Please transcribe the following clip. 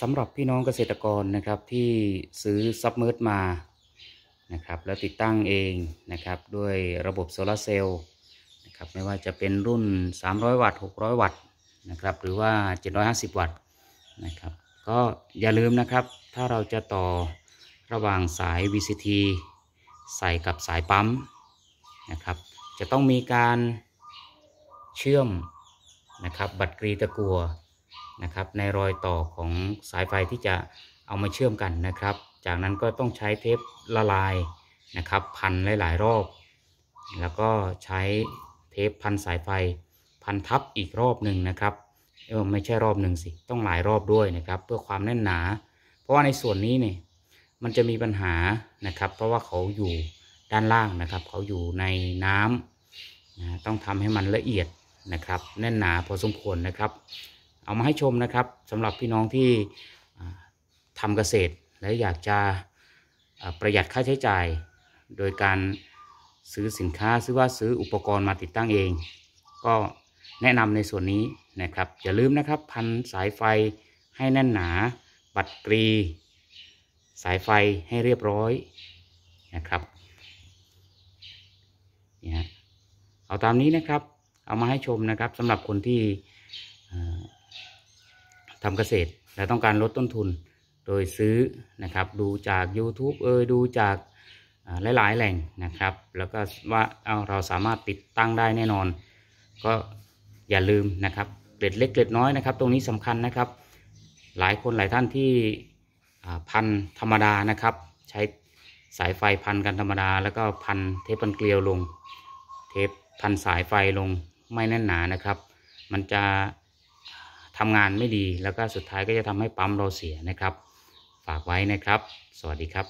สำหรับพี่น้องเกษตรกรนะครับที่ซื้อซับเมิร์ดมานะครับแล้วติดตั้งเองนะครับด้วยระบบโซลาเซลล์นะครับไม่ว่าจะเป็นรุ่น 300 วัตต์ 600 วัตต์นะครับหรือว่า 750 วัตต์นะครับก็อย่าลืมนะครับถ้าเราจะต่อระหว่างสาย VCT ใส่กับสายปั๊มนะครับจะต้องมีการเชื่อมนะครับบัตรกรีตะกัวนะครับ ในรอยต่อของสายไฟที่จะเอามาเชื่อมกันนะครับ จากนั้นก็ต้องใช้เทปละลายนะครับ พันหลายๆรอบ แล้วก็ใช้เทปพันสายไฟพันทับอีกรอบหนึ่งนะครับเออไม่ใช่รอบหนึ่งสิต้องหลายรอบด้วยนะครับเพื่อความแน่นหนา เพราะว่าในส่วนนี้เนี่ยมันจะมีปัญหานะครับ เพราะว่าเขาอยู่ด้านล่างนะครับเขาอยู่ในน้ำนะต้องทำให้มันละเอียดนะครับ แน่นหนาพอสมควรนะครับเอามาให้ชมนะครับสำหรับพี่น้องที่ทำเกษตรและอยากจะประหยัดค่าใช้จ่าย โดยการซื้อสินค้าซื้อว่าซื้อ อุปกรณ์มาติดตั้งเองก็แนะนำในส่วนนี้นะครับ อย่าลืมนะครับ พันสายไฟให้แน่นหนาบัตรกรีสายไฟให้เรียบร้อยนะครับ นี่ฮะเอาตามนี้นะครับเอามาให้ชมนะครับสำหรับคนที่ทำเกษตรและต้องการลดต้นทุนโดยซื้อนะครับ ดูจาก YouTube เอยดูจากหลายๆแหล่งนะครับ แล้วก็ว่าเอาเราสามารถติดตั้งได้แน่นอน ก็อย่าลืมนะครับเกล็ดเล็กเกล็ดน้อยนะครับ ตรงนี้สำคัญนะครับ หลายคนหลายท่านที่พันธรรมดานะครับ ใช้สายไฟพันกันธรรมดา แล้วก็พันเทปพันเกลียวลง เทปพันสายไฟลงไม่แน่นหนานะครับ มันจะทำงานไม่ดีแล้วก็สุดท้ายก็จะทำให้ปั๊มเราเสียนะครับ ฝากไว้นะครับ สวัสดีครับ